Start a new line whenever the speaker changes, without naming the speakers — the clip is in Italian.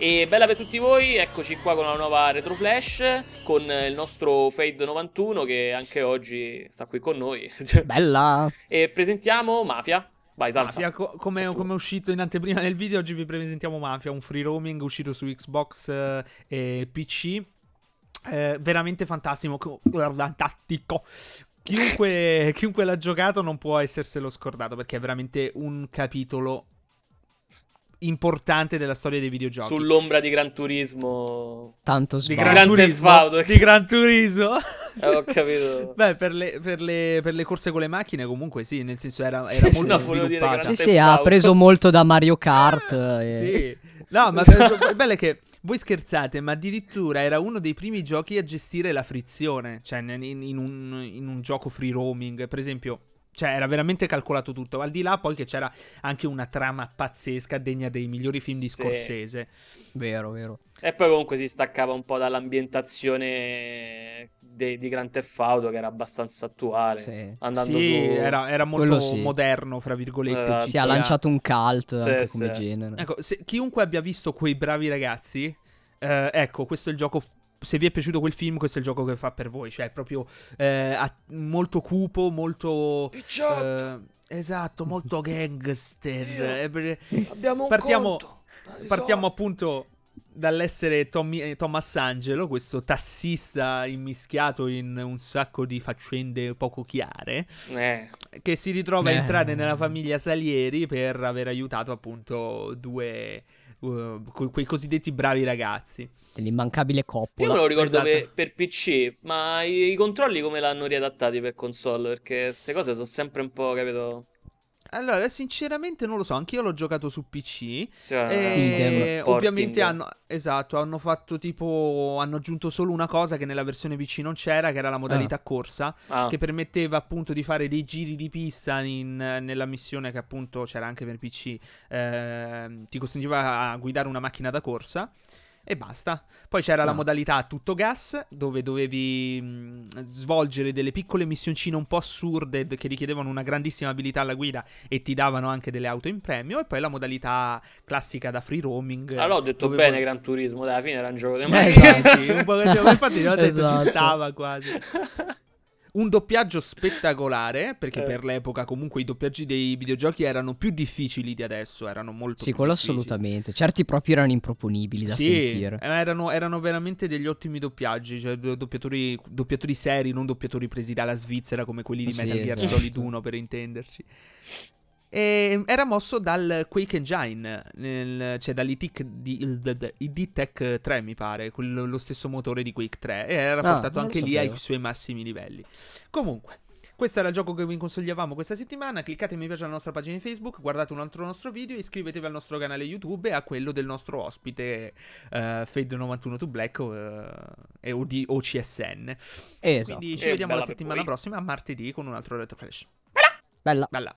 E bella per tutti voi, eccoci qua con la nuova Retro Flash, con il nostro Fade 91 che anche oggi sta qui con noi. Bella! e presentiamo Mafia. Vai, Sansa. Mafia,
co- come, è come è uscito in anteprima nel video, oggi vi presentiamo Mafia, un free roaming uscito su Xbox eh, e PC. Eh, veramente fantastico, guarda, fantastico, Chiunque, chiunque l'ha giocato non può esserselo scordato perché è veramente un capitolo importante della storia dei videogiochi. Sull'ombra
di Gran Turismo. Tanto sbaglio. di Gran, Gran Turismo. Di Gran
Turismo.
Eh, ho capito.
Beh, per le, per, le, per le, corse con le macchine comunque sì, nel senso era, era sì, molto no, sviluppata. Sì, sì, ha preso
molto da Mario Kart. Ah, e... Eh.
Sì. No, ma il bello è che voi scherzate, ma addirittura era uno dei primi giochi a gestire la frizione, cioè in, in, un, in un gioco free roaming, per esempio. Cioè, era veramente calcolato tutto. Al di là poi che c'era anche una trama pazzesca, degna dei migliori film di Scorsese. Vero, vero.
E poi comunque si staccava un po' dall'ambientazione de- di Grand Theft Auto che era abbastanza attuale. Sì, sì su... era, era, molto sì.
moderno, fra virgolette. si esatto. sì, ha cioè, lanciato un cult anche come genere. Ecco, se, chiunque abbia visto quei bravi ragazzi, eh, ecco, questo è il gioco... se vi è piaciuto quel film, questo è il gioco che fa per voi. Cioè, è proprio eh, molto cupo, molto... Eh, esatto, molto gangster. Io, eh, abbiamo un Partiamo, partiamo appunto dall'essere Tommy, eh, Thomas Angelo, questo tassista immischiato in un sacco di faccende poco chiare, eh. che si ritrova eh. a entrare nella famiglia Salieri per aver aiutato appunto due... Uh, quei cosiddetti bravi ragazzi.
L'immancabile coppia. Io me lo ricordo esatto. per, per, PC, ma i, i controlli come l'hanno riadattati per console? Perché queste cose sono sempre un po', capito? Allora,
sinceramente non lo so, anch'io l'ho giocato su PC. Sì, e eh, eh, ovviamente hanno, esatto, hanno fatto tipo, hanno aggiunto solo una cosa che nella versione PC non c'era, che era la modalità ah. corsa, ah. che permetteva appunto di fare dei giri di pista in, nella missione che appunto c'era anche per PC, eh, ti costringeva a guidare una macchina da corsa e basta. Poi c'era no. la modalità tutto gas, dove dovevi mh, svolgere delle piccole missioncine un po' assurde che richiedevano una grandissima abilità alla guida e ti davano anche delle auto in premio. E poi la modalità classica da free roaming. Allora ho detto bene, vo- Gran Turismo, alla fine era un gioco di macchine. Eh, esatto, sì, un po' che... Infatti, l'ho detto, esatto. ci stava quasi. Un doppiaggio spettacolare, perché eh. per l'epoca comunque i doppiaggi dei videogiochi erano più difficili di adesso, erano molto Sì, quello difficili.
assolutamente. Certi proprio erano improponibili da sì, sentire. Eh,
erano, erano veramente degli ottimi doppiaggi, cioè doppiatori, doppiatori seri, non doppiatori presi dalla Svizzera come quelli di sì, Metal Gear esatto. Solid 1 per intenderci. E ehm, era mosso dal Quake Engine, nel, cioè dall'ITEC di, Tech 3 mi pare, quello, lo stesso motore di Quake 3 e era ah, portato anche lì ai suoi massimi livelli. Comunque, questo era il gioco che vi consigliavamo questa settimana, cliccate mi piace alla nostra pagina di Facebook, guardate un altro nostro video, iscrivetevi al nostro canale YouTube e a quello del nostro ospite uh, eh, Fade91toBlack uh, eh, o di OCSN. Esatto. Quindi ci e eh, vediamo la settimana prossima, a martedì, con un altro Retro Flash. Bella! Bella! Bella.